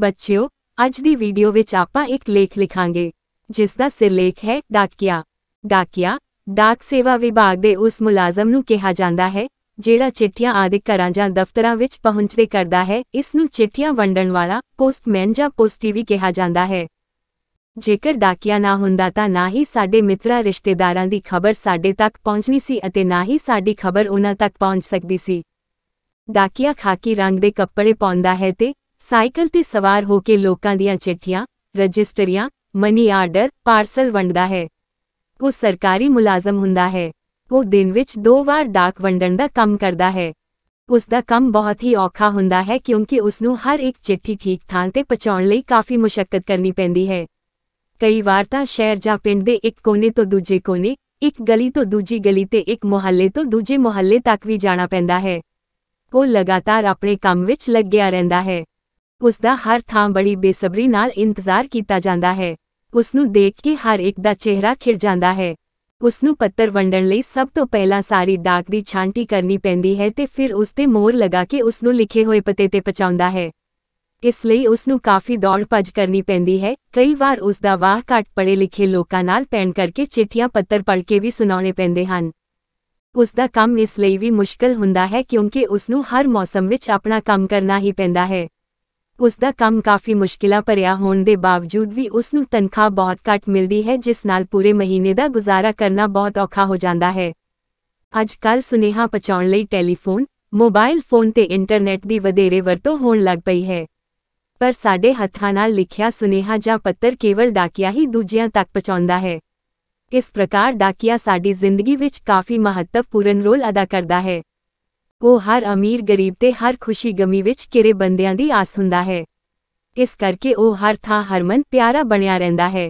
ਬੱਚਿਓ ਅੱਜ ਦੀ ਵੀਡੀਓ ਵਿੱਚ ਆਪਾਂ ਇੱਕ ਲੇਖ ਲਿਖਾਂਗੇ ਜਿਸ ਦਾ ਸਿਰਲੇਖ ਹੈ ਡਾਕੀਆ ਡਾਕੀਆ ਡਾਕ ਸੇਵਾ ਵਿਭਾਗ ਦੇ ਉਸ ਮੁਲਾਜ਼ਮ ਨੂੰ ਕਿਹਾ ਜਾਂਦਾ ਹੈ ਜਿਹੜਾ ਚਿੱਠੀਆਂ ਆਦਿ ਘਰਾਂ ਜਾਂ ਦਫ਼ਤਰਾਂ ਵਿੱਚ ਪਹੁੰਚਦੇ ਕਰਦਾ ਹੈ ਇਸ ਨੂੰ ਚਿੱਠੀਆਂ ਵੰਡਣ ਵਾਲਾ ਪੋਸਟਮੈਨ ਜਾਂ ਪੋਸਟੀ ਵੀ ਕਿਹਾ ਜਾਂਦਾ ਹੈ ਜੇਕਰ ਡਾਕੀਆ ਨਾ ਹੁੰਦਾ ਤਾਂ ਨਾ ਹੀ ਸਾਡੇ ਮਿੱਤਰਾਂ ਰਿਸ਼ਤੇਦਾਰਾਂ ਦੀ ਖਬਰ ਸਾਡੇ ਤੱਕ ਪਹੁੰਚਣੀ ਸੀ ਅਤੇ ਨਾ ਹੀ ਸਾਡੀ ਖਬਰ ਉਹਨਾਂ ਤੱਕ ਪਹੁੰਚ ਸਕਦੀ ਸੀ ਡਾਕੀਆ ਖਾਕੀ ਰੰਗ ਦੇ ਕੱਪੜੇ ਪਾਉਂਦਾ ਹੈ ਤੇ ਸਾਈਕਲ ਤੇ ਸਵਾਰ ਹੋ ਕੇ ਲੋਕਾਂ ਦੀਆਂ ਚਿੱਠੀਆਂ ਰਜਿਸਟਰੀਆਂ ਮਨੀ ਆਰਡਰ ਪਾਰਸਲ ਵੰਡਦਾ ਹੈ ਉਹ ਸਰਕਾਰੀ ਮੁਲਾਜ਼ਮ ਹੁੰਦਾ ਹੈ ਉਹ ਦਿਨ ਵਿੱਚ ਦੋ ਵਾਰ ਡਾਕ ਵੰਡਣ ਦਾ ਕੰਮ ਕਰਦਾ ਹੈ ਉਸ ਦਾ ਕੰਮ ਬਹੁਤ ਹੀ ਔਖਾ ਹੁੰਦਾ ਹੈ ਕਿਉਂਕਿ ਉਸ ਨੂੰ ਹਰ ਇੱਕ ਚਿੱਠੀ ਠੀਕ ਥਾਂ ਤੇ ਪਹੁੰਚਾਉਣ ਲਈ ਕਾਫੀ ਮੁਸ਼ਕਲ ਕਰਨੀ ਪੈਂਦੀ ਹੈ ਕਈ ਵਾਰ ਤਾਂ ਸ਼ਹਿਰ ਜਾਂ ਪਿੰਡ ਦੇ ਇੱਕ ਕੋਨੇ ਤੋਂ ਦੂਜੇ ਕੋਨੇ ਇੱਕ ਗਲੀ ਤੋਂ ਦੂਜੀ ਗਲੀ ਤੇ ਇੱਕ ਮੁਹੱਲੇ ਤੋਂ ਦੂਜੇ ਮੁਹੱਲੇ ਤੱਕ ਵੀ ਜਾਣਾ ਪੈਂਦਾ ਹੈ ਉਹ ਲਗਾਤਾਰ ਆਪਣੇ ਕੰਮ ਵਿੱਚ ਲੱਗਿਆ ਰਹਿੰਦਾ ਹੈ ਉਸ ਦਾ ਹਰ ਥਾਂ ਬੜੀ ਬੇਸਬਰੀ ਨਾਲ ਇੰਤਜ਼ਾਰ ਕੀਤਾ ਜਾਂਦਾ ਹੈ ਉਸ ਨੂੰ ਦੇਖ ਕੇ ਹਰ ਇੱਕ ਦਾ ਚਿਹਰਾ ਖਿੜ ਜਾਂਦਾ ਹੈ ਉਸ ਨੂੰ ਪੱਤਰ ਵੰਡਣ ਲਈ ਸਭ ਤੋਂ ਪਹਿਲਾਂ ਸਾਰੀ ਡਾਕ ਦੀ ਛਾਂਟੀ ਕਰਨੀ ਪੈਂਦੀ ਹੈ ਤੇ ਫਿਰ ਉਸ ਤੇ ਮੋਹਰ ਲਗਾ ਕੇ ਉਸ ਨੂੰ ਲਿਖੇ ਹੋਏ ਪਤੇ ਤੇ ਪਹੁੰਚਾਉਂਦਾ ਹੈ ਇਸ ਲਈ ਉਸ ਨੂੰ ਕਾਫੀ ਦੌੜ ਭੱਜ ਕਰਨੀ ਪੈਂਦੀ ਹੈ ਕਈ ਵਾਰ ਉਸ ਦਾ ਵਾਹ ਘੱਟ ਪੜੇ ਲਿਖੇ ਲੋਕਾਂ ਨਾਲ ਪੈਣ ਕਰਕੇ ਚਿੱਠੀਆਂ ਪੱਤਰ ਪੜ੍ਹ ਕੇ ਵੀ ਸੁਣਾਉਣੇ ਪੈਂਦੇ ਹਨ ਉਸ ਦਾ ਕੰਮ ਇਸ ਲਈ ਵੀ ਮੁਸ਼ਕਲ ਹੁੰਦਾ ਹੈ ਕਿਉਂਕਿ ਉਸ ਨੂੰ ਹਰ ਮੌਸਮ ਵਿੱਚ ਆਪਣਾ ਕੰਮ ਕਰਨਾ ਹੀ ਪੈਂਦਾ ਹੈ ਉਸ ਦਾ ਕੰਮ ਕਾਫੀ ਮੁਸ਼ਕਿਲਾਂ ਭਰਿਆ ਹੋਣ ਦੇ ਬਾਵਜੂਦ ਵੀ ਉਸ ਨੂੰ ਤਨਖਾਹ ਬਹੁਤ ਘੱਟ ਮਿਲਦੀ ਹੈ ਜਿਸ ਨਾਲ ਪੂਰੇ ਮਹੀਨੇ ਦਾ ਗੁਜ਼ਾਰਾ ਕਰਨਾ ਬਹੁਤ ਔਖਾ ਹੋ ਜਾਂਦਾ ਹੈ ਅੱਜ ਕੱਲ ਸੁਨੇਹਾ ਪਹੁੰਚਾਉਣ ਲਈ ਟੈਲੀਫੋਨ ਮੋਬਾਈਲ ਫੋਨ ਤੇ ਇੰਟਰਨੈਟ ਦੀ ਵਧੇਰੇ ਵਰਤੋਂ ਹੋਣ ਲੱਗ ਪਈ ਹੈ ਪਰ ਸਾਡੇ ਹੱਥਾਂ ਨਾਲ ਲਿਖਿਆ ਸੁਨੇਹਾ ਜਾਂ ਪੱਤਰ ਕੇਵਲ ਡਾਕੀਆ ਹੀ ਦੂਜਿਆਂ ਤੱਕ ਪਹੁੰਚਾਉਂਦਾ ਹੈ ਇਸ ਪ੍ਰਕਾਰ ਡਾਕੀਆ ਸਾਡੀ ਜ਼ਿੰਦਗੀ ਵਿੱਚ ਕਾਫੀ ਮਹੱਤਵਪੂਰਨ ਰੋਲ ਅਦਾ ਕਰਦਾ ਹੈ ਉਹ ਹਰ ਅਮੀਰ ਗਰੀਬ ਤੇ ਹਰ ਖੁਸ਼ੀ ਗਮੀ ਵਿੱਚ ਕਿਰੇ ਬੰਦਿਆਂ ਦੀ ਆਸ ਹੁੰਦਾ ਹੈ ਇਸ ਕਰਕੇ ਉਹ ਹਰ ਥਾਂ ਹਰਮਨ ਪਿਆਰਾ ਬਣਿਆ ਰਹਿੰਦਾ ਹੈ